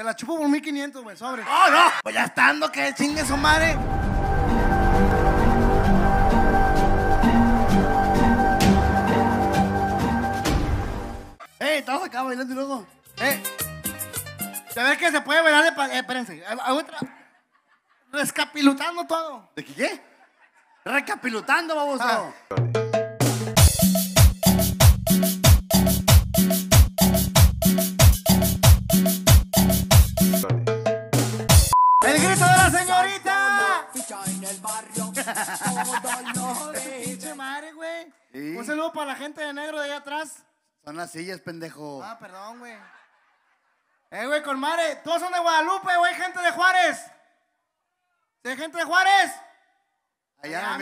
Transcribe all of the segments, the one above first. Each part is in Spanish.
Te la chupo por 1500, güey, sobre. ¡Oh, no! Pues ya estando, que chingue su madre. ¡Ey, estamos acá bailando y luego! ¡Eh! ¿Se que se puede bailar de... Eh, pa eh, espérense, otra... Rescapilutando todo. ¿De qué? Recapilutando, baboso. Ah. Un saludo para la gente de negro de allá atrás. Son las sillas, pendejo. Ah, perdón, güey. Eh, güey, madre todos son de Guadalupe, güey, gente de Juárez. ¿De gente de Juárez? Allá,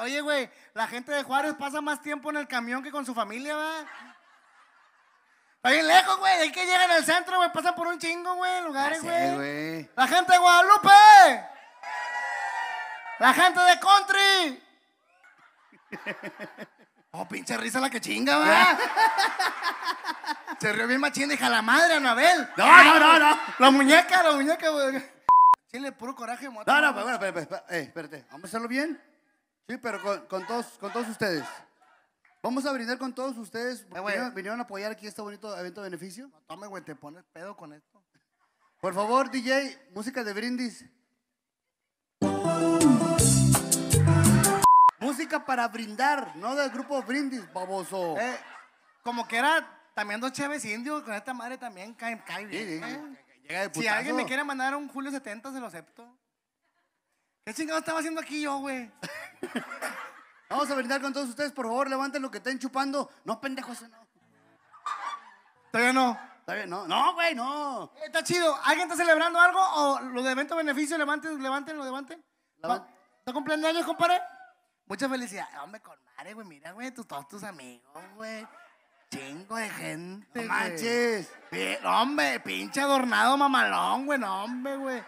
Oye, güey, la gente de Juárez pasa más tiempo en el camión que con su familia, ¿va? Está bien lejos, güey, de que llegan al centro, güey, pasan por un chingo, güey, lugares, güey. La gente de Guadalupe. La gente de Country. Oh, pinche risa la que chinga, va. Se rió bien machín, deja la madre, Anabel. No, no, no, no. La muñeca, la muñeca, güey. Chile, puro coraje, mota. No, no, bueno, eh, espérate, Vamos a hacerlo bien. Sí, pero con, todos, con todos ustedes. Vamos a brindar con todos ustedes. Eh, vinieron, a apoyar aquí este bonito evento de beneficio. No, tome, güey, te pones pedo con esto. Por favor, DJ, música de brindis. para brindar, no del grupo Brindis, baboso. Eh, como que era también dos chéves indios con esta madre también cae, si alguien me quiere mandar un Julio 70, se lo acepto. ¿Qué chingado estaba haciendo aquí yo, güey? Vamos a brindar con todos ustedes, por favor, levanten lo que estén chupando. No, pendejos no. Todavía no. Todavía no. No, güey, no. Eh, está chido. ¿Alguien está celebrando algo o lo de evento beneficio? Levanten, levanten, lo levanten. ¿Está cumpliendo años, compadre? Mucha felicidad. Hombre, con madre, güey. Mira, güey, todos tus amigos, güey. Chingo de gente. No manches. hombre, pinche adornado mamalón, güey. No, hombre, güey.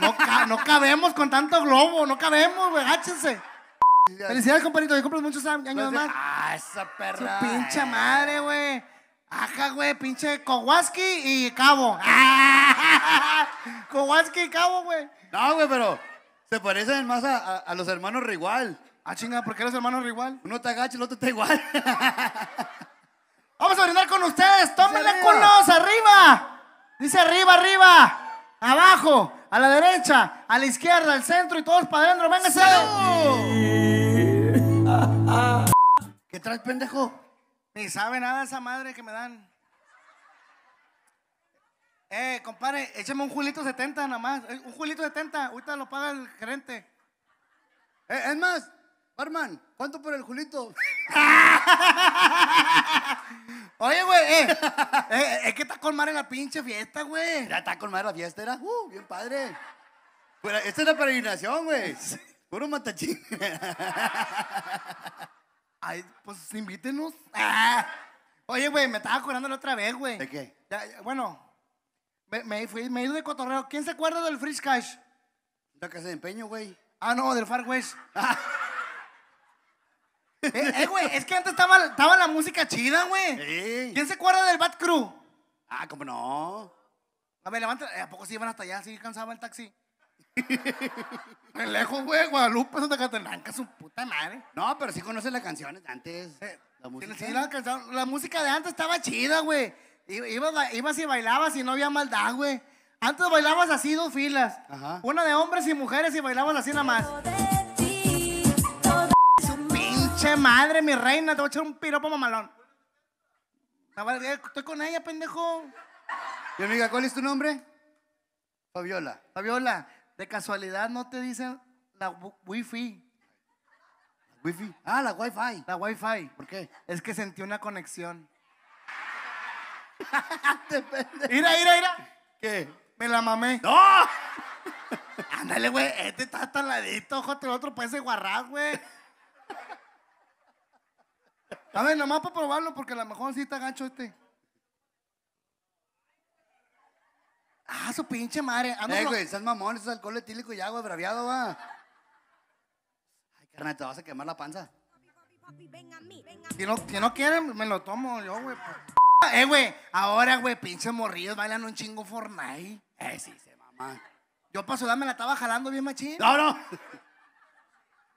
No, cabemos con tanto globo. No cabemos, güey. Gáchense. Felicidades, compadrito. Que compro muchos años pues, más. Ah, esa perra. Su pinche madre, güey. Ajá, güey, pinche Kowalski y Cabo. Kowalski y Cabo, güey. No, güey, pero se parecen más a, los hermanos Rigual. Ah, chinga, ¿por qué los hermanos Rigual? Uno está gacho, el otro está igual. Vamos a brindar con ustedes. Tómenle con nos. arriba. Dice arriba, arriba. Abajo, a la derecha, a la izquierda, al centro y todos para adentro. Véngase. ¿Qué traes, pendejo? Ni sabe nada esa madre que me dan. Eh, compadre, échame un Julito 70 nada más. Eh, un Julito 70, ahorita lo paga el gerente. Eh, es más, Parman, ¿cuánto por el Julito? Oye, güey, eh, eh, es que está colmado en la pinche fiesta, güey. Ya está colmado la fiesta, era. Uh, bien padre. Pero esta es la peregrinación, güey. Puro matachín. Ay, pues invítenos. Ah. Oye, güey, me estaba curando la otra vez, güey. ¿De qué? ya, bueno, me, me, me he ido de cotorreo. ¿Quién se acuerda del Fresh Cash? La casa de empeño, güey. Ah, no, del Far West. Ah. Eh, eh, güey, es que antes estaba, estaba la música chida, güey. ¿Quién se acuerda del Bat Crew? Ah, como no. A ver, levanta. ¿A poco sí iban hasta allá? ¿Sí cansaba el taxi? Me lejos, güey, Guadalupe, Santa Catalanca, su puta madre. No, pero sí conoces las canciones antes. Eh, la música. la música de antes estaba chida, güey. Ibas, y bailabas y no había maldad, güey. Antes bailabas así dos filas. Una de hombres y mujeres y bailabas así nada más. pinche madre, mi reina, te voy a echar un piropo mamalón. Estoy con ella, pendejo. Y amiga, ¿cuál es tu nombre? Fabiola. Fabiola, de casualidad no te dicen la wifi. ¿La wifi? Ah, la wifi. La wifi. ¿Por qué? Es que sentí una conexión. Mira, mira, mira. ¿Qué? Me la mamé. ¡No! Ándale, güey. Este está taladito. Ojo el otro parece guarraz, güey. A ver, nomás para probarlo, porque a lo mejor sí está gancho este. Ah, su pinche madre. Ando ah, eh, güey güey, es mamón, es alcohol etílico y agua, braviado, va. Ay, carnal, te vas a quemar la panza. Si no, si no quieren, me lo tomo yo, güey. Pues. Eh, güey, ahora, güey, pinche morrillos bailan un chingo Fortnite. Eh, sí, se mamá. Yo paso, dame la estaba jalando bien machín. No, no.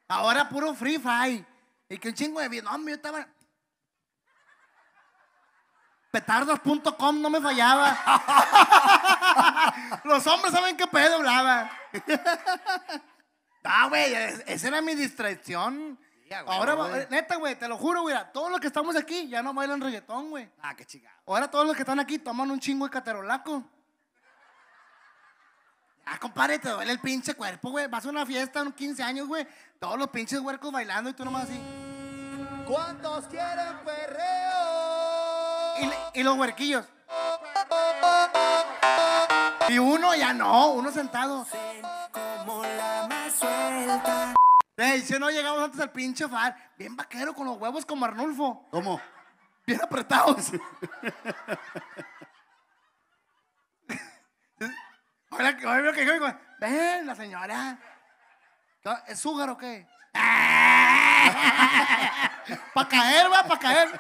Ahora puro Free Fire. Y que un chingo de bien, No, yo estaba... Petardos.com no me fallaba. Los hombres saben qué pedo hablaba. ah, güey, esa era mi distracción. Ahora, eh, neta, güey, te lo juro, güey. Todos los que estamos aquí ya no bailan reggaetón, güey. Ah, qué chingado. Ahora todos los que están aquí toman un chingo de caterolaco. Ah, compadre, te duele el pinche cuerpo, güey. Vas a una fiesta, en 15 años, güey. Todos los pinches huercos bailando y tú nomás así. ¿Cuántos quieren perreo? Y, los huerquillos. Y uno ya no, uno sentado. Como la más suelta. Y si no llegamos antes al pinche far, bien vaquero con los huevos como Arnulfo. ¿Cómo? Bien apretados. que ven la señora. ¿Es súgar o qué? para caer, va, para caer.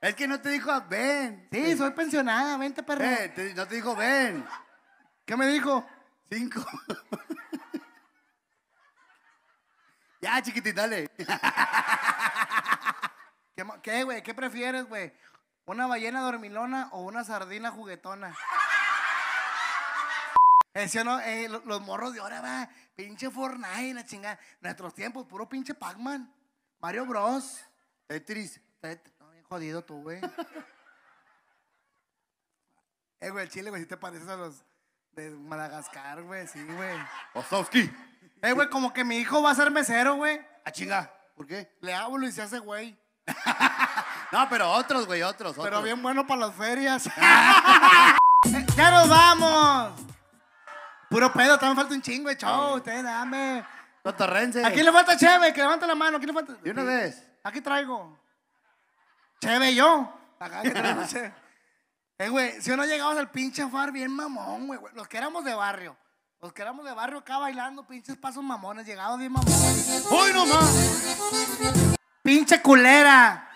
Es que no te dijo, ven. Sí, soy pensionada, vente, perro. Ven, no te dijo, ven. ¿Qué me dijo? Cinco. Ya, chiquitita, dale. ¿Qué, güey? ¿Qué prefieres, güey? ¿Una ballena dormilona o una sardina juguetona? Eh, o no, eh, los morros de ahora, va, pinche Fortnite, la chingada. Nuestros tiempos, puro pinche Pac-Man. Mario Bros. Tetris. bien jodido tú, güey. eh, güey, el chile, güey, si te pareces a los de Madagascar, güey, sí, güey. Ostowski. Eh, güey, como que mi hijo va a ser mesero, güey. A ah, chinga. ¿Por qué? Le hablo y se hace güey. no, pero otros, güey, otros, otros. Pero bien bueno para las ferias. Eh, ¡Ya nos vamos! Puro pedo, también falta un chingo de show. Usted, dame. Cotorrense. Aquí le falta Cheve, que levante la mano. Aquí le falta. ¿Y una vez. Aquí traigo. Cheve yo. Acá que traigo Cheve. Eh, güey, si uno llegaba al pinche far bien mamón, güey. Los que éramos de barrio. Los que de barrio acá bailando, pinches pasos mamones, llegados bien mamones. no más! ¡Pinche culera!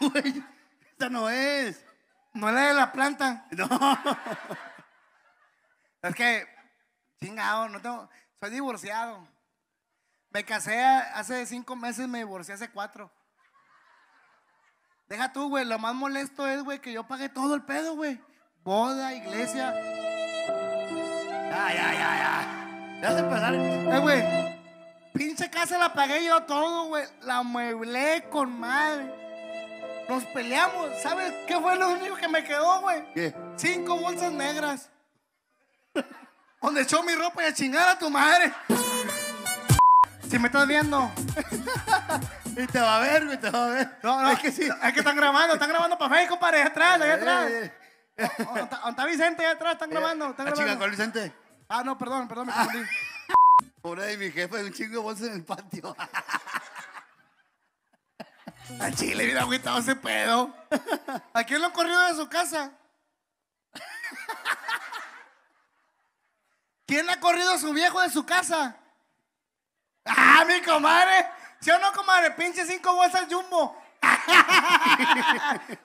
Uy, esta no es. No es la de la planta. No. Es que, chingado, no tengo. Soy divorciado. Me casé hace cinco meses, me divorcié hace cuatro. Deja tú, güey. Lo más molesto es, güey, que yo pagué todo el pedo, güey. Boda, iglesia. Ya, ya, ya, ya. Ya se empezaron. Eh, güey. Pinche casa la pagué yo todo, güey. La mueblé con madre. Nos peleamos. ¿Sabes qué fue lo único que me quedó, güey? ¿Qué? Cinco bolsas negras. Donde echó mi ropa y a chingar a tu madre. Si me estás viendo. y te va a ver, güey, te va a ver. No, no, es que sí. Es que están grabando, están grabando para Facebook, compadre, atrás, allá eh, atrás. ¿Dónde eh, eh. está Vicente? Allá atrás, están grabando. Están ah, grabando. Vicente? Ah, no, perdón, perdón, me confundí. Por de mi jefe, un chingo de bolsas en el patio. Al chile, mira, a ese pedo. ¿A quién lo corrido de su casa? ¿Quién ha corrido a su viejo de su casa? ¡Ah, mi comadre! ¿Sí o no, comadre? Pinche cinco bolsas jumbo.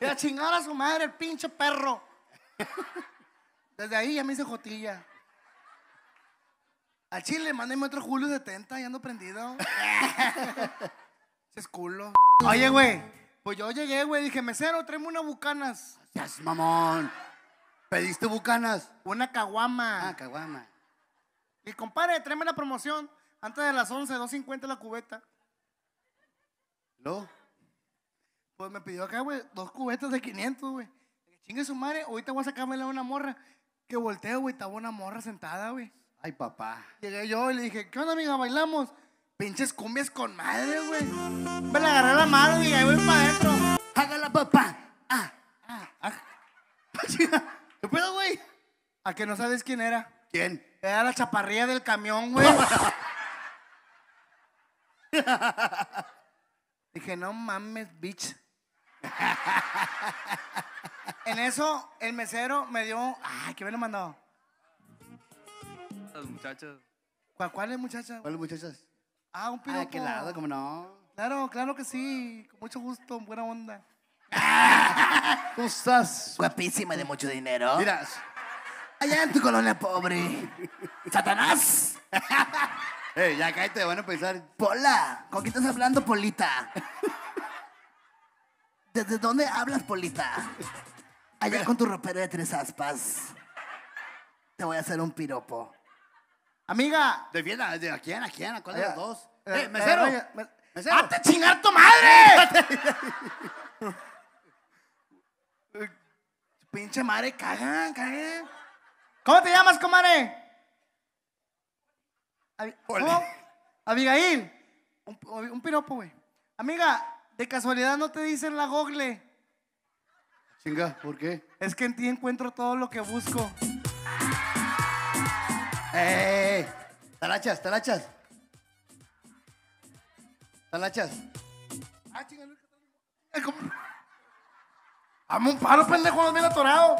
y a chingar a su madre, el pinche perro. Desde ahí ya me hice jotilla. Al chile, mándame otro Julio 70, ya ando prendido. Ese es culo. Oye, güey, pues yo llegué, güey, dije, mesero, tráeme una bucanas. Gracias, mamón. ¿Pediste bucanas? Una caguama. Ah, caguama. Y compadre, tráeme la promoción. Antes de las 11, 2.50 la cubeta. ¿Lo? Pues me pidió acá, güey, dos cubetas de 500, güey. Chingue su madre, ahorita voy a sacarme la una morra. Que volteo, güey, estaba una morra sentada, güey. Ay, papá. Llegué yo y le dije, ¿qué onda, amiga? ¿Bailamos? Pinches cumbias con madre, güey. Me la agarré la mano y ahí voy para adentro. Hágala, papá. Ah, ah, ah. ¿Qué pedo, güey? A que no sabes quién era. ¿Quién? Era la chaparría del camión, güey. Dije, no mames, bitch. en eso, el mesero me dio. Ay, ¿qué me lo mandó? estas muchachas. ¿Cuál, ¿Cuáles muchachas? ¿Cuáles muchachas? Ah, un ah, piropo. qué lado, cómo no. Claro, claro que sí. Con mucho gusto, buena onda. ¿Cómo estás? Guapísima de mucho dinero. Mira. Allá en tu colonia pobre. ¡Satanás! Ey, ya cállate, van a pensar. Pola, ¿con quién estás hablando, Polita? ¿Desde dónde hablas, Polita? Allá con tu ropero de tres aspas. Te voy a hacer un piropo. Amiga. ¿De quién? ¿De a quién? ¿A quién? ¿A cuál de los eh, dos? Eh, eh, eh mesero. mesero. ¡Hazte chingar tu madre! Pinche madre, cagan, cagan. ¿Cómo te llamas, comare? ¿Cómo? Abigail. Un, un piropo, güey. Amiga, de casualidad no te dicen la gogle. Chinga, ¿por qué? Es que en ti encuentro todo lo que busco. ¡Eh! ¡Talachas, talachas! ¡Talachas! ¡Ah, chingale! ¡Hazme un paro, pendejo! ¡No me atorado!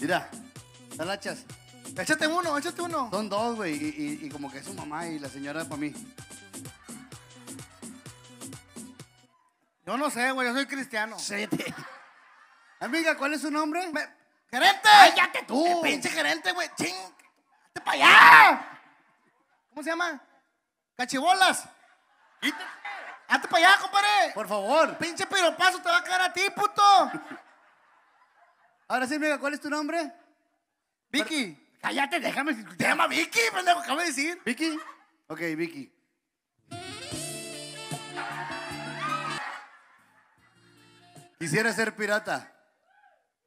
Mira, talachas. Échate uno, échate uno. Son dos, güey. Y, como que es su mamá y la señora para mí. Yo no sé, güey. Yo soy cristiano. Siete. Amiga, ¿cuál es su nombre? ¡Gerente! ¡Cállate tú! pinche gerente, güey! ¡Ching! ¡Vete para allá! ¿Cómo se llama? ¡Cachibolas! ¡Quítate! ¡Hazte para allá, compadre! Por favor. Pinche piropazo te va a caer a ti, puto. Ahora sí, amiga, ¿cuál es tu nombre? Vicky. cállate, déjame. Te llama Vicky, pendejo, acabo decir. Vicky. Ok, Vicky. Quisiera ser pirata.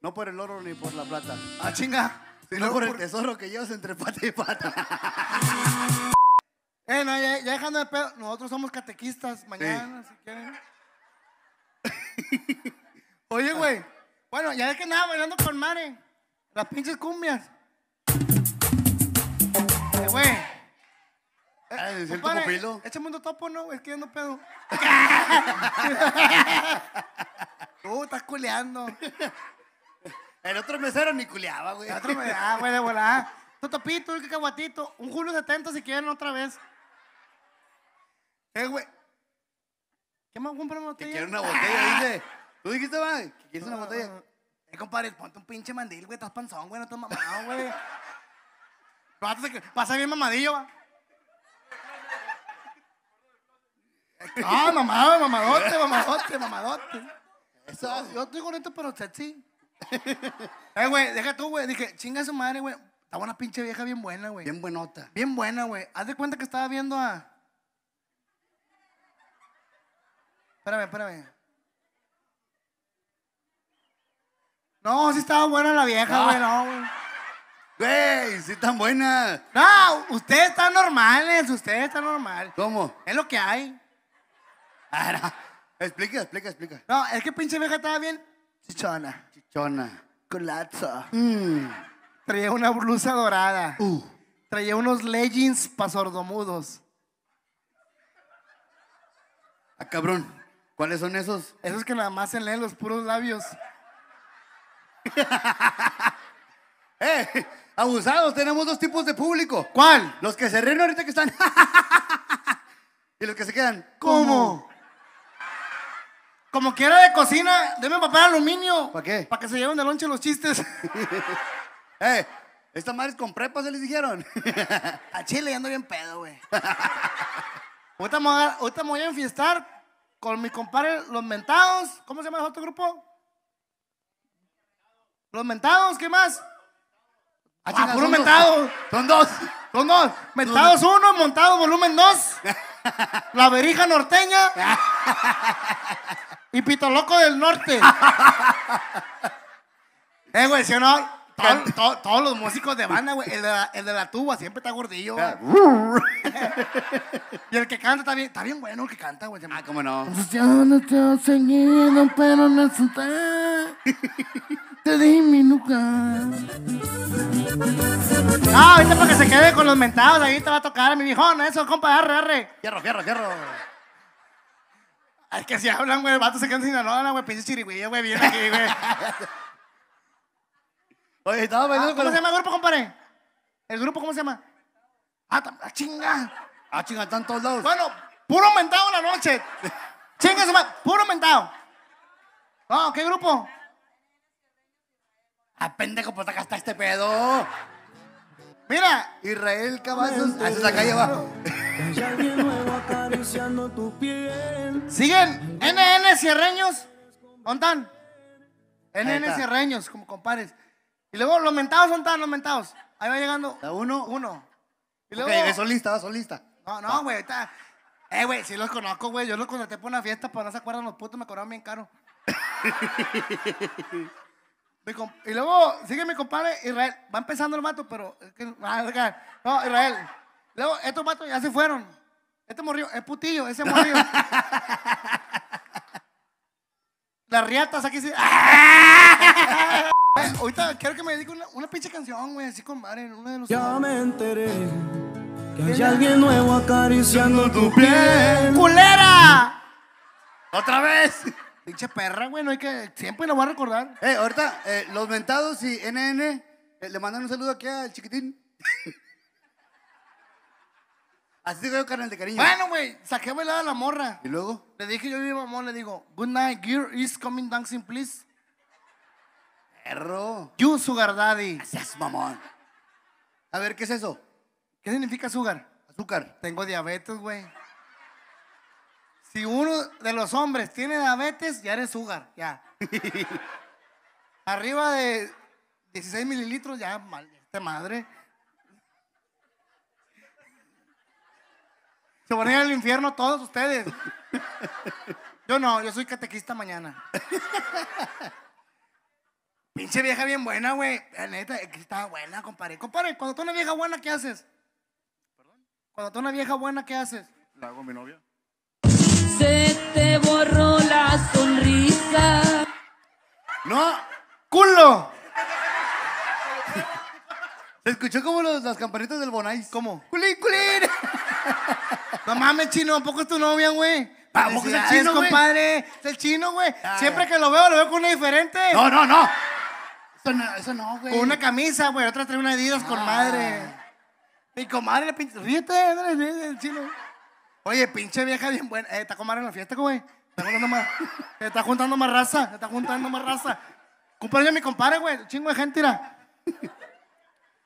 No por el oro ni por la plata. Ah, chinga. Sino no por, el tesoro que llevas entre pata y pata. eh, no, ya, dejando de pedo. Nosotros somos catequistas mañana, si quieren. Oye, güey. Bueno, ya es que nada, bailando con Mare. Las pinches cumbias. Eh, güey. Eh, ¿Es Échame un topo, ¿no? Es que yo no pedo. Tú estás culeando. El otro mesero ni culeaba, güey. El otro mes, ah, güey, de volada. Totopito, qué cacahuatito. Un Julio 70 si quieren otra vez. Eh, güey. ¿Qué más compra una botella? quiero una botella, ah. dice. ¿Tú dijiste, güey? Que quieres una ah. botella. Eh, compadre, ponte un pinche mandil, güey. Estás panzón, güey. No estás mamado, güey. Pasa bien mamadillo, va. Ah, mamado, mamadote, mamadote, mamadote. yo estoy con esto, pero sí. Ay, eh, güey, deja tú, güey. Dije, chinga su madre, güey. Estaba una pinche vieja bien buena, güey. Bien buenota. Bien buena, güey. Haz de cuenta que estaba viendo a. Espérame, espérame. No, sí estaba buena la vieja, güey, no, güey. Güey, sí tan buena No, ustedes están normales, ustedes están normales ¿Cómo? Es lo que hay. Explica, explica, explica. No, es que pinche vieja estaba bien Chichona. Chichona. Colazo. Mm. Traía una blusa dorada. Uh. Traía unos leggings pa' sordomudos. Ah, cabrón. ¿Cuáles son esos? Esos que nada más se leen los puros labios. ¡Eh! Abusados, tenemos dos tipos de público. ¿Cuál? Los que se ríen ahorita que están. y los que se quedan. ¿Cómo? Como que de cocina, deme papel aluminio. ¿Para qué? Para que se lleven de lonche los chistes. eh, esta madre es con prepa, se les dijeron. a Chile ya ando bien pedo, güey. ahorita, me, voy a enfiestar con mi compadre Los Mentados. ¿Cómo se llama el otro grupo? Los Mentados, ¿qué más? Ah, ah puro mentado. Son dos. Son dos. Mentados uno, montado volumen dos. La verija norteña. Y Pito Loco del Norte. eh, güey, si o no, todos los músicos de banda, güey. El de la, tuba siempre está gordillo, y el que canta está bien, está bien bueno el que canta, güey. Ah, cómo no. Pues no te enseñando, pero no Te di mi nuca. No, ah, ahorita para que se quede con los mentados, ahí te va a tocar a mi viejón, eso, compa, arre, arre. Fierro, fierro, fierro. Es que si hablan, güey, el vato se sin sin Sinaloa, güey, pinche chirigüilla, güey, bien aquí, güey. Oye, estaba ah, bailando ah, ¿Cómo se llama el grupo, compadre? ¿El grupo cómo se llama? Ah, ah chinga. Ah, chinga, están todos lados. Bueno, puro mentado la noche. chinga, se puro mentado. No, ah, ¿qué grupo? Ah, pendejo, pues acá está este pedo. Mira. Israel Cavazos. es la calle abajo. ¿Siguen? ¿NN Sierreños? ¿Ontan? NN Sierreños, como compares. Y luego los mentados ¿Dónde mentados. Ahí va llegando. La uno. Uno. Y luego. solista, solista. No, no, güey. Está... Eh, güey, sí los conozco, güey. Yo los contraté por una fiesta, pero no se acuerdan los putos, me cobraron bien caro. y luego sigue mi compadre Israel. Va empezando el mato, pero. Ah, no, Israel. Luego, estos matos ya se fueron. Este morrió, es putillo, ese morrió. La riatas aquí sí. ahorita quiero que me dedique una, pinche canción, güey, así con madre, uno de los. Ya me enteré que hay alguien nuevo acariciando tu piel. ¡Culera! ¡Otra vez! Pinche perra, güey, no hay que. Siempre la voy a recordar. Eh, ahorita, eh, los mentados y NN, eh, le mandan un saludo aquí al chiquitín. Así que yo, carnal, de cariño. Bueno, güey, saqué a bailar a la morra. ¿Y luego? Le dije yo, mi mamón, le digo, good night, gear is coming dancing, please. Perro. You, sugar daddy. Gracias, mamón. A ver, ¿qué es eso? ¿Qué significa sugar? Azúcar. Tengo diabetes, güey. Si uno de los hombres tiene diabetes, ya eres sugar, ya. Arriba de 16 mililitros, ya, mal, madre. Se van al infierno todos ustedes. Yo no, yo soy catequista mañana. Pinche vieja bien buena, güey. La neta, estaba buena, compadre. Compadre, cuando tú una vieja buena, ¿qué haces? ¿Perdón? Cuando tú una vieja buena, ¿qué haces? La hago mi novia. Se te borró la sonrisa. No, culo. Se escuchó como las campanitas del Bonais. ¿Cómo? ¡Culín, culín! No mames, chino, ¿a poco es tu novia, güey? Vamos es el chino, compadre. Es el chino, güey. Siempre que lo veo, lo veo con una diferente. No, no, no. Eso no, güey. Con una camisa, güey. Otra trae una Adidas con ah. madre. Mi comadre, pinche. Ríete, el chino. Oye, pinche vieja bien buena. Eh, está comadre en la fiesta, güey. Está juntando más. está juntando más raza. Está juntando más raza. a mi compadre, güey. Chingo de gente, mira.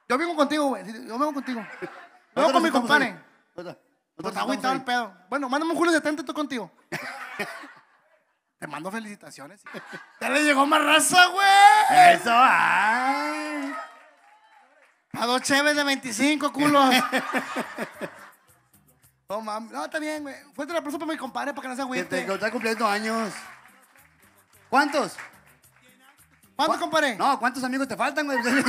Yo vengo contigo, güey. Yo vengo contigo. vengo con mi compadre. Pues pues está agüitado el pedo. Bueno, mándame un Julio de tú contigo. Te mando felicitaciones. Ya le llegó más raza, güey. Eso, ay. A dos cheves de 25 culos. No No, está bien, güey. Fuerte la próxima para mi compadre para que no se agüite. Que está cumpliendo años. ¿Cuántos? ¿Cuántos, compadre? No, ¿cuántos amigos te faltan, güey?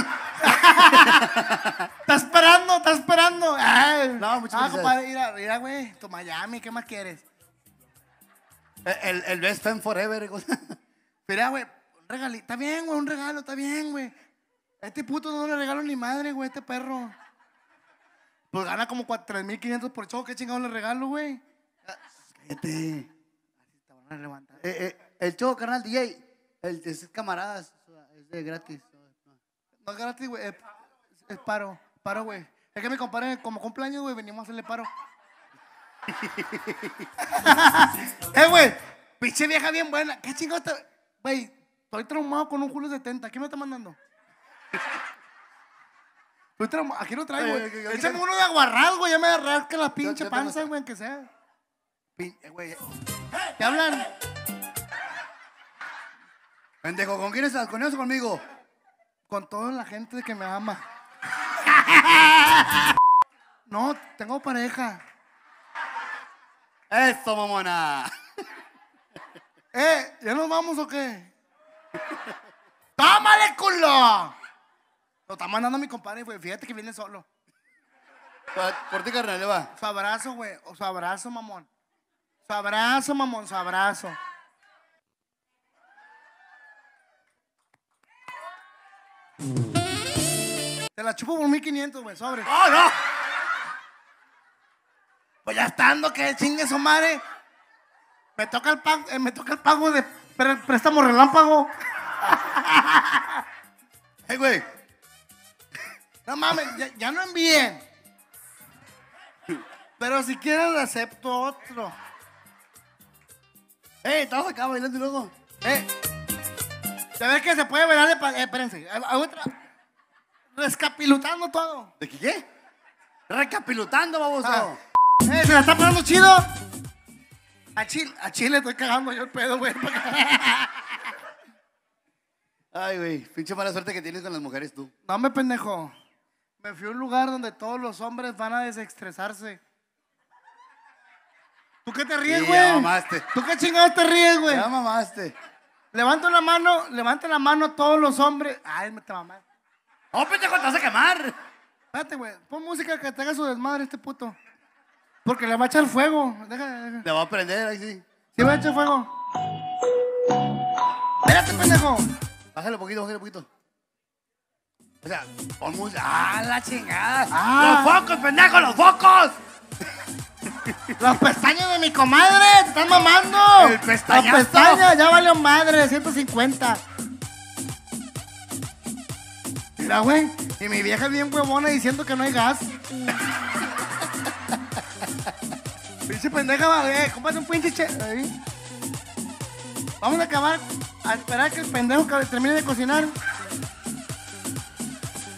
esperando, está esperando. Ay, no, muchas ah, compadre, mira, mira, güey, tu Miami, ¿qué más quieres? El, el best friend forever. mira, güey, un regalito. está bien, güey, un regalo, está bien, güey. A este puto no le regalo ni madre, güey, este perro. Pues gana como 3.500 por show, ¿qué chingado le regalo, güey? Cállate. Te eh, eh, el show, carnal, DJ, el, es camaradas, es de gratis. No, es gratis, güey, es paro. Paro, güey. Es que mi compadre, como cumpleaños, güey, venimos a hacerle paro. eh, güey, pinche vieja bien buena. ¿Qué chingo está? Güey, estoy traumado con un Julio 70. ¿Qué me está mandando? Estoy traumado. Aquí lo traigo, güey. Échame uno de Aguarral güey. Ya me arrasca la pinche panza, güey, que sea. Pinche eh, güey. ¿Te hablan? Pendejo, ¿con quién estás? ¿Con ellos o conmigo? Con toda la gente que me ama. No, tengo pareja. Eso, mamona. ¿Eh? ¿Ya nos vamos o qué? ¡Tómale, culo! Lo está mandando mi compadre, güey. Fíjate que viene solo. Por ti, carnal, va. Su abrazo, güey. O su abrazo, mamón. Su abrazo, mamón, su abrazo. Te la chupo por 1500, güey, sobre. ¡Oh, no! Pues ya estando, que chingue su madre. Me toca el pago, eh, me toca el pago de préstamo relámpago. hey, güey. No mames, ya, no envíen. Pero si quieres, acepto otro. ¡Ey! Estamos acá bailando y luego. ¡Eh! ¿Sabes que se puede bailar de. Eh, espérense, hay otra. Rescapilutando todo. ¿De qué? qué? Recapilutando, baboso. Ah. Eh, ¿Se la está poniendo chido? A Chile, a estoy cagando yo el pedo, güey. Ay, güey, pinche mala suerte que tienes con las mujeres tú. Dame, pendejo. Me fui a un lugar donde todos los hombres van a desestresarse. ¿Tú qué te ríes, güey? ya mamaste. ¿Tú qué chingados te ríes, güey? Ya mamaste. Levanta la mano, levanta la mano todos los hombres. Ay, me te mamaste. ¡Oh, pendejo, te vas a quemar! Espérate, güey. Pon música que te haga su desmadre este puto. Porque le va a echar fuego. Deja, deja. Le va a prender ahí sí. Sí, va a echar fuego. Espérate, pendejo. Bájale poquito, bájale poquito. O sea, pon música. ¡Ah, la chingada! Ah. ¡Los focos, pendejo, los focos! Los pestañas de mi comadre, te están mamando. El pestañazo. Los pestañas, ya valió madre, 150. Mira, güey. Y mi vieja es bien huevona diciendo que no hay gas. Pinche pendeja, güey. un pinche che. Vamos a acabar a esperar que el pendejo termine de cocinar.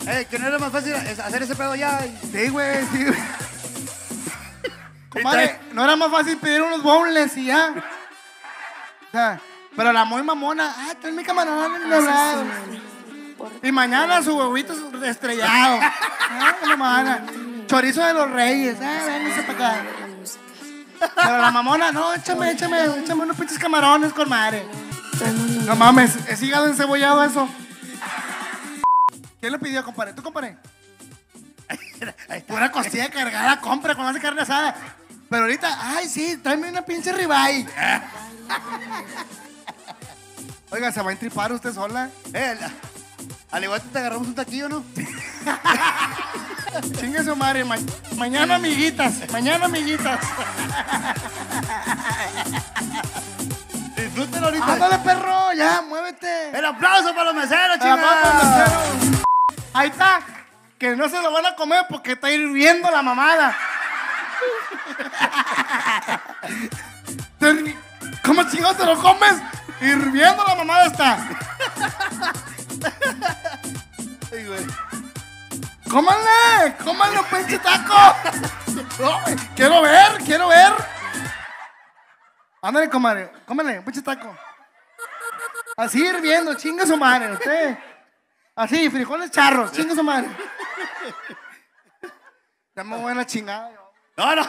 Eh, que no era más fácil hacer ese pedo ya. Sí, güey, sí. Compadre, no era más fácil pedir unos bowls y ya. O sea, pero la muy mamona, ah, tráeme en el no, y mañana su huevito estrellado. Ah, Chorizo de los reyes. Ah, Pero la mamona, no, échame, échame, échame unos pinches camarones con madre. No mames, es hígado encebollado eso. ¿Quién le pidió, compadre? ¿Tú, compadre? Pura costilla cargada, compra con más de carne asada. Pero ahorita, ay, sí, tráeme una pinche ribeye. Oiga, ¿se va a intripar usted sola? Eh, al igual que te agarramos un taquillo, ¿no? Chingue su madre. mañana, amiguitas. Mañana, amiguitas. Disfrútenlo ahorita. Ándale, perro. Ya, muévete. El aplauso para los meseros, chicos. Ahí está. Que no se lo van a comer porque está hirviendo la mamada. ¿Cómo chingados te lo comes? Hirviendo la mamada está. Ay, güey. un ¡Cómanle, pinche taco! quiero ver, quiero ver. Ándale, comadre. un pinche taco. Así hirviendo, chinga su madre, usted. Así, frijoles charros, chinga su madre. Ya me voy a la chingada. No, no.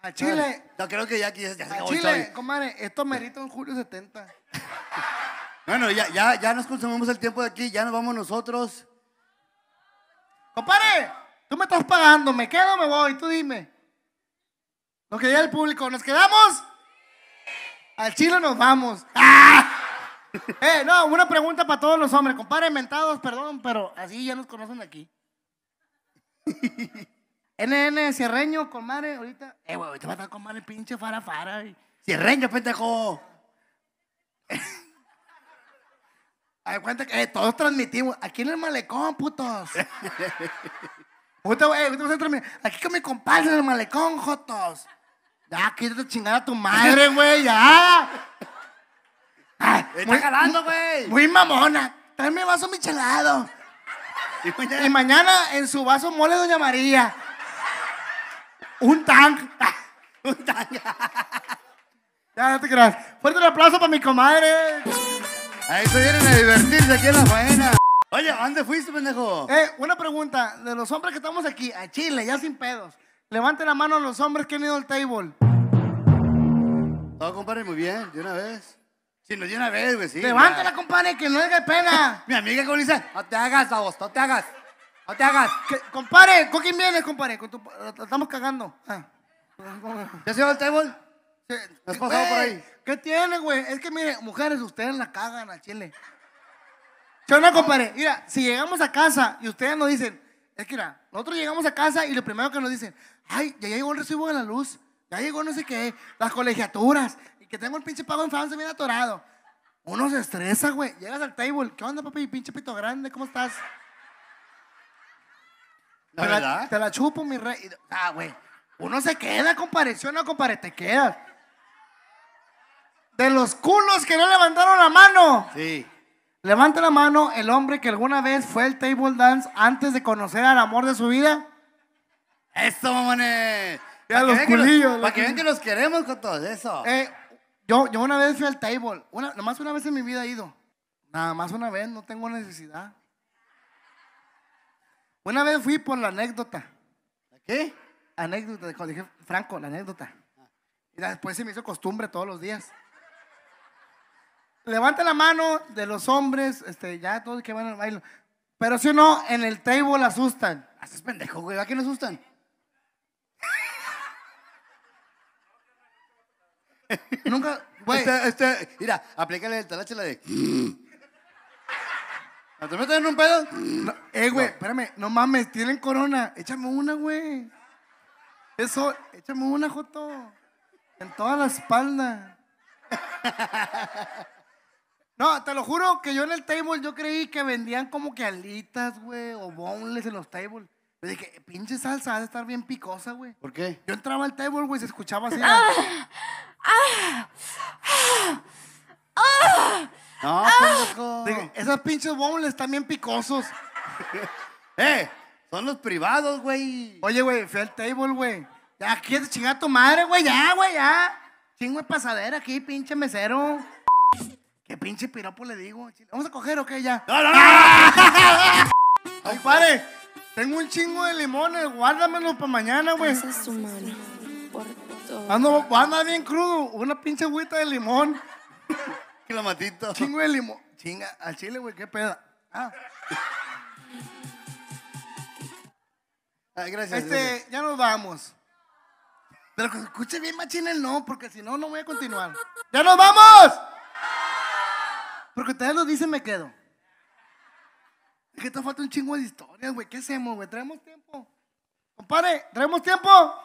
A Chile. No, creo que ya aquí ya, se a Chile, comadre, esto merita un Julio 70. Bueno, ya, ya, ya nos consumimos el tiempo de aquí, ya nos vamos nosotros. ¡Compare! tú me estás pagando, me quedo o me voy, tú dime. Lo que diga el público, ¿nos quedamos? Al chile nos vamos. Eh, no, una pregunta para todos los hombres, compadre, mentados, perdón, pero así ya nos conocen aquí. NN Cierreño, comadre, ahorita. Eh, güey, te va a estar madre, pinche farafara. Fara, Cierreño, pendejo ver, cuenta que eh, todos transmitimos. Aquí en el malecón, putos. Eh, aquí con mi compadre en el malecón, Jotos. Ya, quítate chingada a tu madre, güey, ya. Ay, ah, está jalando, güey. Muy mamona. Tráeme vaso michelado. ¿Y mañana? y mañana en su vaso mole Doña María. Un tank. Un tank. ya, no te creas. Fuerte un aplauso para mi comadre. Ahí se vienen a divertirse aquí en la faena. Oye, dónde fuiste, pendejo? Eh, una pregunta. De los hombres que estamos aquí, a Chile, ya sin pedos. Levanten la mano a los hombres que han ido al table. Todo, compadre, muy bien, de una vez. Si no, de una vez, güey, sí. Levántala, compadre, que no es de pena. Mi amiga como dice, no te hagas, a vos, no te hagas. No te hagas. Compare, compadre, ¿con quién vienes, compadre? Con tu, estamos cagando. Ah. ¿Ya se va al table? ¿Qué tiene, güey? Es que mire, mujeres, ustedes la cagan al chile. Yo no, compadre. Mira, si llegamos a casa y ustedes nos dicen, es que mira, nosotros llegamos a casa y lo primero que nos dicen, ay, ya llegó el recibo de la luz, ya llegó no sé qué, las colegiaturas, y que tengo el pinche pago en France bien atorado. Uno se estresa, güey. Llegas al table, ¿qué onda, papi? Pinche pito grande, ¿cómo estás? ¿La te, la, te, la, chupo, mi rey. Ah, güey. Uno se queda, compadre. ¿Sí o no, compadre? Te quedas. De los culos que no levantaron la mano. Sí. Levanta la mano el hombre que alguna vez fue al table dance antes de conocer al amor de su vida. Eso, mamones. A los culillos. para que vean que los queremos con todo eso. Eh, yo, yo una vez fui al table. Una, nomás una vez en mi vida he ido. Nada más una vez, no tengo necesidad. Una vez fui por la anécdota. qué? Anécdota, dije Franco, la anécdota. Y después se me hizo costumbre todos los días. Levanta la mano de los hombres, este, ya todos que van al baile. Pero si no, en el table asustan. Haces ah, pendejo, güey, ¿a quién asustan? Nunca, güey. Este, este, mira, aplícale el talache la de. te metes en un pedo? eh, güey, espérame, no mames, tienen corona. Échame una, güey. Eso, échame una, Joto. En toda la espalda. No, te lo juro que yo en el table yo creí que vendían como que alitas, güey, o boneless en los tables. Me dije, pinche salsa, ha de estar bien picosa, güey. ¿Por qué? Yo entraba al table, güey, se escuchaba así. Ah, ah, ah, ah, no, pendejo. esas pinches boneless están bien picosos. ¡Eh! Son los privados, güey. Oye, güey, fui al table, güey. Ya, quieres chingar tu madre, güey, ya, güey, ya. Chingo pasadera aquí, pinche mesero. ¿Qué pinche piropo le digo? ¿Vamos a coger o qué ya? ¡No, no, no! ¡Ay, pare! Tengo un chingo de limones, guárdamelo para mañana, güey. Esa es su mano. Por todo. Ah, anda bien crudo, una pinche agüita de limón. Que la matito. Chingo de limón. Chinga, al chile, güey, qué peda. Ah. gracias. Este, ya nos vamos. Pero que escuche bien machine el no, porque si no, no voy a continuar. ¡Ya nos vamos! Porque ustedes lo dicen, me quedo. Es que te falta un chingo de historias, güey. ¿Qué hacemos, güey? ¿Traemos tiempo? Compadre, ¿traemos tiempo?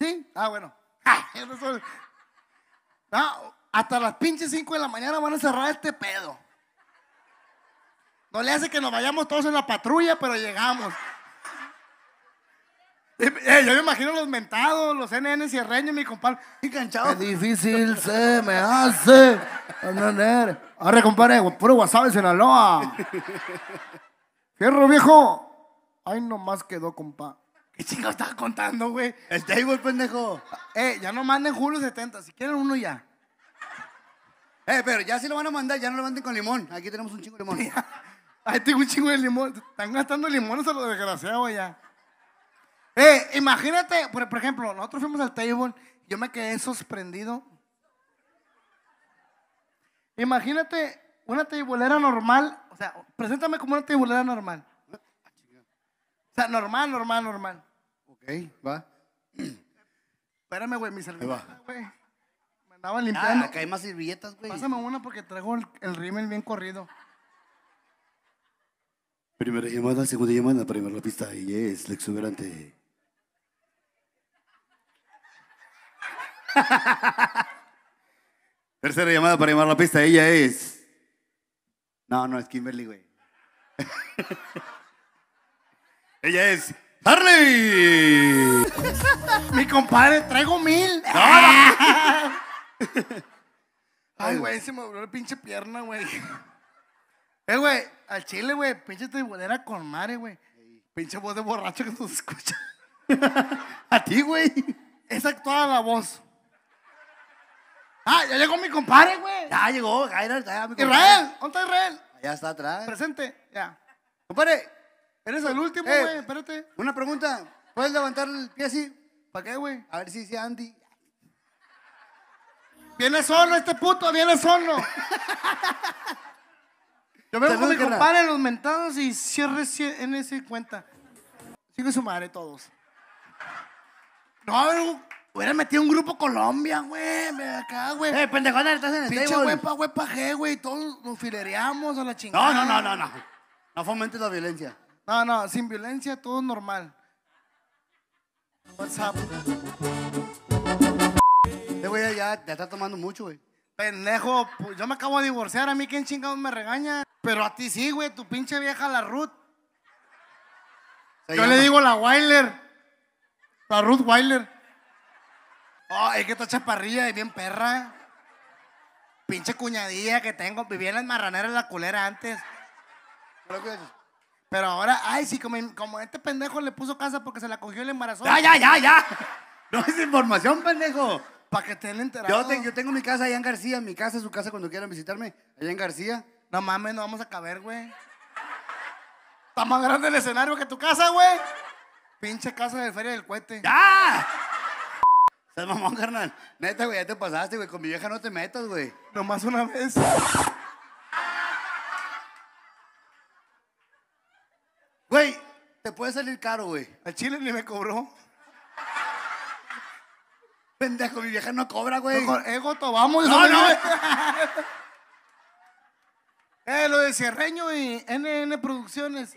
¿Sí? Ah, bueno. Ah, ah, hasta las pinches 5 de la mañana van a cerrar este pedo. No le hace que nos vayamos todos en la patrulla, pero llegamos. Eh, eh, yo me imagino los mentados, los NN cierreños, mi compadre, canchado! Qué difícil se me hace. ver, compadre, puro WhatsApp en Sinaloa. Fierro, viejo. Ay, nomás quedó, compa. ¿Qué chingados estás contando, güey? El table, pendejo. Eh, ya no manden Julio 70. Si quieren uno ya. Eh, pero ya si lo van a mandar, ya no lo manden con limón. Aquí tenemos un chingo de limón. ¡Ay, tengo un chingo de limón. Están gastando limones a los desgraciados ya. Eh, imagínate, por, ejemplo, nosotros fuimos al table, yo me quedé sorprendido. Imagínate una tabulera normal, o sea, preséntame como una tabulera normal. O sea, normal, normal, normal. Ok, va. Espérame, güey, mi servilleta, güey. Me andaba ah, limpiando. Ah, acá hay más servilletas, güey. Pásame una porque traigo el, el rímel bien corrido. Primera llamada, segunda llamada, primera la pista, y es la exuberante. Tercera llamada para llamar la pista, ella es. No, no, es Kimberly, güey. ella es. ¡Harley! Mi compadre, traigo mil. Ay, güey, se me volvió la pinche pierna, güey. Eh, güey, al chile, güey, pinche tribunera con mare, güey. Pinche voz de borracho que nos escucha. A ti, güey. esa actuada la voz. Ah, ya llegó mi compadre, güey. Ya llegó, Jairo. Israel, ¿dónde está Israel? Ya está atrás. Presente, ya. Compadre. Eres el eh, último, güey, eh, espérate. Una pregunta. ¿Puedes levantar el pie así? ¿Para qué, güey? A ver si dice Andy. Viene solo este puto, viene solo. Yo veo con mi compadre los mentados y cierre en ese cuenta. Sigue su madre todos. No, hubiera metido un grupo Colombia, güey. Acá, güey. Eh, pendejona, estás en el Pinche table. güey pa' güey pa' güey. Todos nos filereamos a la chingada. No, no, no, no, no. No fomentes la violencia. No, no, sin violencia todo normal. What's up? Este güey ya, te está tomando mucho, güey. Pendejo, pues, yo me acabo de divorciar. A mí, ¿quién chingados me regaña? Pero a ti sí, güey. Tu pinche vieja, la Ruth. Yo le digo la Wilder La Ruth Wilder Oh, es que está chaparrilla y bien perra. Pinche cuñadilla que tengo. Vivía en las marraneras de la culera antes. Pero ahora, ay, sí, como, este pendejo le puso casa porque se la cogió el embarazo. Ya, ya, ya, ya. No es información, pendejo. Para que estén enterados. Yo, tengo mi casa allá en García, mi casa, es su casa cuando quieran visitarme, allá en García. No mames, no vamos a caber, güey. Está más grande el escenario que tu casa, güey. Pinche casa de Feria del Cuete. ¡Ya! Estás mamón, carnal. Neta, güey, ya te pasaste, güey. Con mi vieja no te metas, güey. Nomás una vez. Güey, te puede salir caro, güey. Al chile ni me cobró. Pendejo, mi vieja no cobra, güey. No, Vamos, tomamos. No, no. eh, lo de Cierreño y NN Producciones.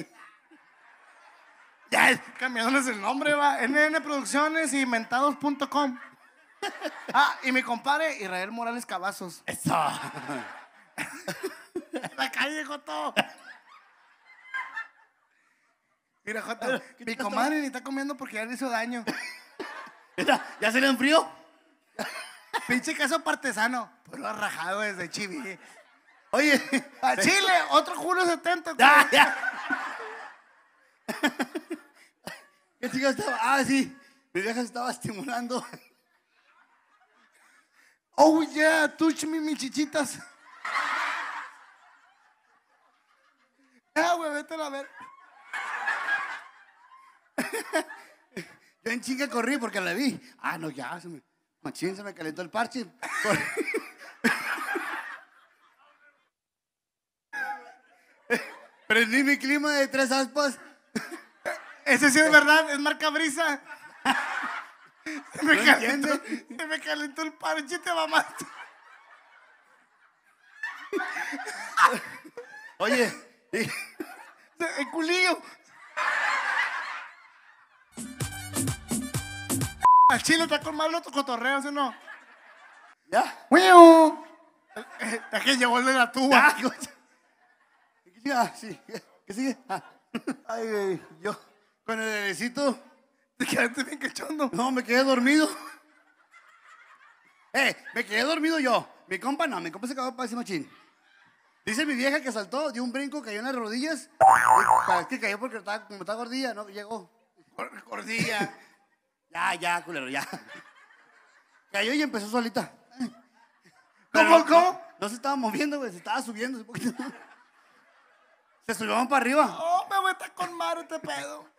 Ya, cambiándoles el nombre, va. NN Producciones y mentados.com. Ah, y mi compadre Israel Morales Cavazos. Eso. La calle, Joto. Mira, Joto, mi comadre ni está comiendo porque ya le hizo daño. ya se le enfrió. Pinche caso partesano. Pero rajado desde chibi. Oye, a Chile, otro Julio 70. ya. ¿Qué chica estaba? Ah, sí. Mi vieja estaba estimulando. Oh yeah, touch me, mis chichitas. Ah, güey, a ver. Yo en chinga corrí porque la vi. Ah, no, ya, me, machín, se me calentó el parche. Prendí mi clima de tres aspas. Ese sí es verdad, es marca brisa. Se me, calentó, se me calentó el parche, te matar. Oye, el culillo. Al chile está con malo otro cotorreo, ¿sí no? ¿Ya? ¡Wiu! que llevó la tuba. Ya, ah, sí. ¿Qué sigue? Ah. Ay, yo con el dedecito. Te quedaste bien cachondo. No, me quedé dormido. Eh, me quedé dormido yo. Mi compa no, mi compa se cagó para ese machín. Dice mi vieja que saltó, dio un brinco, cayó en las rodillas. es que cayó porque estaba, como estaba gordilla, no llegó. Gordilla. ya, ya, culero, ya. Cayó y empezó solita. ¿Cómo, cómo? No, se estaba moviendo, güey, se estaba subiendo. Se subió para arriba. Oh, me voy a estar con madre este pedo.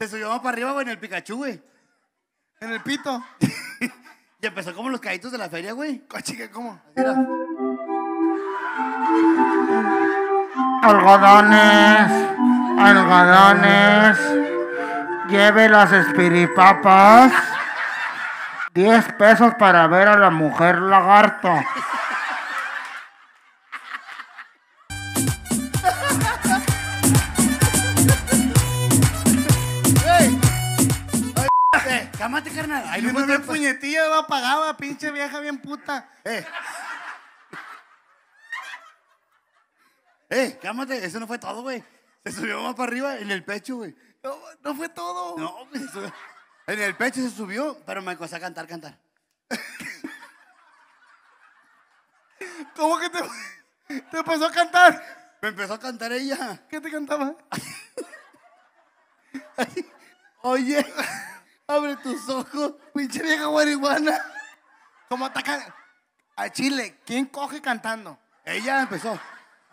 Se subió más para arriba, güey, en el Pikachu, güey. En el pito. y empezó como los caditos de la feria, güey. Ah, chica, ¿cómo? Mira. Algodones, algodones. Lleve las espiripapas. diez pesos para ver a la mujer lagarto. Cámate, carnal. Ay, no me bien puñetilla, me apagaba, pinche vieja bien puta. Eh. eh, cámate, eso no fue todo, güey. Se subió más para arriba en el pecho, güey. No, no fue todo. No, En el pecho se subió, pero me empezó a cantar, cantar. ¿Cómo que te, te empezó a cantar? Me empezó a cantar ella. ¿Qué te cantaba? Oye. Abre tus ojos, pinche vieja marihuana. ¿Cómo atacan a Chile? ¿Quién coge cantando? Ella empezó.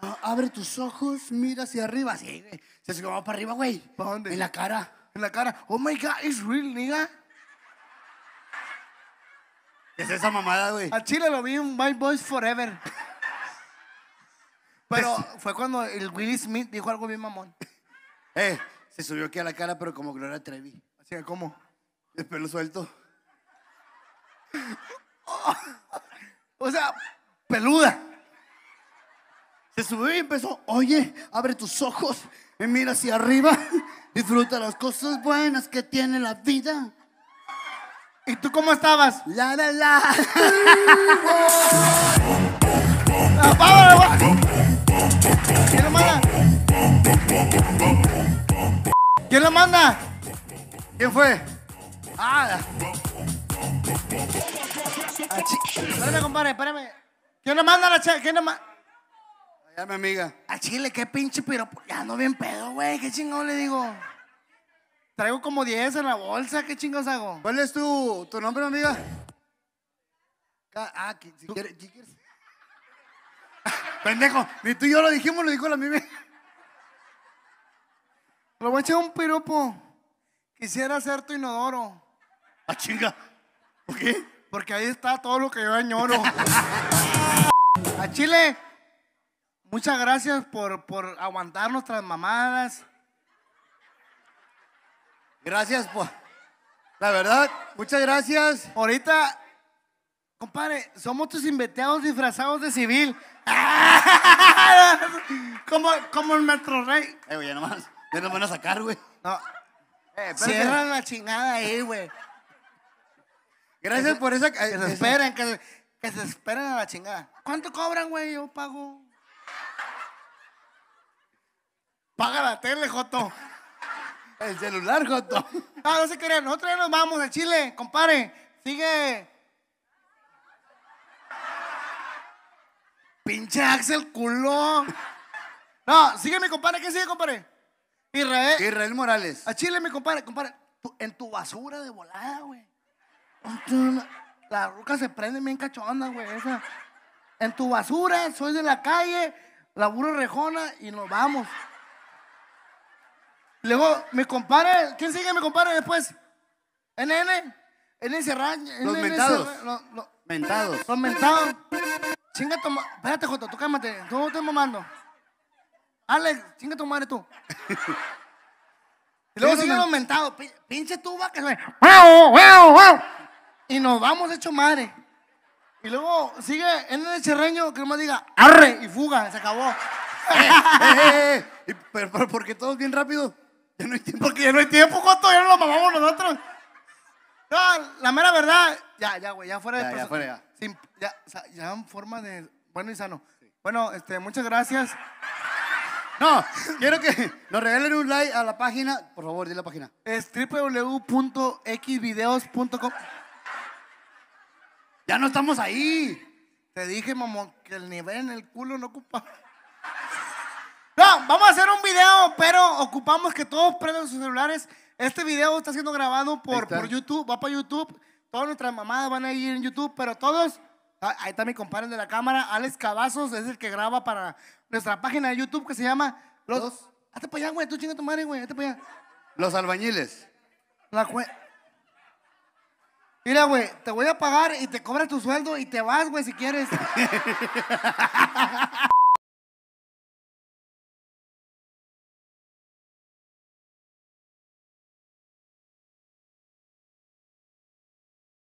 Ah, abre tus ojos, mira hacia arriba. Sí, güey. Se subió para arriba, güey. ¿Para dónde? En la cara. En la cara. Oh my God, it's real, nigga. es esa mamada, güey? A Chile lo vi en My Boys Forever. Pero pues, fue cuando el Will Smith dijo algo bien mamón. Eh, se subió aquí a la cara, pero como que Trevi. Así que, ¿cómo? el pelo suelto. o sea, peluda. Se subió y empezó, oye, abre tus ojos y mira hacia arriba, disfruta las cosas buenas que tiene la vida. ¿Y tú cómo estabas? La, la, la. ¿Quién lo manda? ¿Quién la manda? ¿Quién fue? Ah. Espérame, compadre, espérame. ¿Quién nos manda la chela? ¿Quién nos manda? Ya, mi amiga. A Chile, qué pinche piropo. Ya ando bien pedo, güey. ¿Qué chingón le digo? Traigo como 10 en la bolsa. ¿Qué chingos hago? ¿Cuál es tu, tu nombre, amiga? Ah, que, si quieres. Pendejo, ni tú y yo lo dijimos, lo dijo la mime. Lo voy a echar un piropo. Quisiera ser tu inodoro. ¡A ¡Ah, chinga. ¿Por qué? Porque ahí está todo lo que yo añoro. A Chile, muchas gracias por, aguantar nuestras mamadas. Gracias por. La verdad, muchas gracias. Ahorita, compadre, somos tus inventeados disfrazados de civil. como, como el Metro Rey. Eh, güey, ya nomás. Ya nos van a sacar, güey. No. Eh, Cierra la chingada ahí, güey. Gracias por esa. Eh, que se esperen, que, se- que esperen a la chingada. ¿Cuánto cobran, güey? Yo pago. Paga la tele, Joto. El celular, Joto. Ah, no se crean. Nosotros ya nos vamos a Chile, compadre. Sigue. Pinche Axel, culo. No, sigue mi compadre. ¿Qué sigue, compadre? Israel. Israel Morales. A Chile, mi compadre. Compadre, en tu basura de volada, güey. La ruca se prende bien cachonda, güey. Esa. En tu basura, soy de la calle, la rejona y nos vamos. Luego, mi compadre, ¿quién sigue mi compadre después? NN, NN Serrán. Los mentados. mentados. Los mentados. Chinga tu madre. Espérate, Joto, tú cámate. Tú no estás mamando. Alex, chinga tu madre tú. y luego siguen los mentados. Pinche tuba que ve. wow, wow! y nos vamos hecho madre. Y luego sigue en el cherreño que no más diga, arre, y fuga, se acabó. Eh, eh, eh, pero, porque todo bien rápido. Ya no hay tiempo. Porque ya no hay tiempo, ¿cuánto? Ya no lo mamamos nosotros. No, la mera verdad, ya, ya, güey, ya fuera de ya, ya, fuera, ya. ya, ya en forma de bueno y sano. Bueno, este, muchas gracias. No, quiero que nos regalen un like a la página. Por favor, di la página. Es www.xvideos.com. Ya no estamos ahí. Te dije, mamón, que el nivel en el culo no ocupa. No, vamos a hacer un video, pero ocupamos que todos prendan sus celulares. Este video está siendo grabado por, YouTube, va para YouTube. Todas nuestras mamadas van a ir en YouTube, pero todos. Ah, ahí está mi compadre de la cámara, Alex Cavazos, es el que graba para nuestra página de YouTube que se llama Los. Hazte para allá, güey, tú chinga tu madre, güey, hazte para allá. Los albañiles. La Mira, güey, te voy a pagar y te cobras tu sueldo y te vas, güey, si quieres.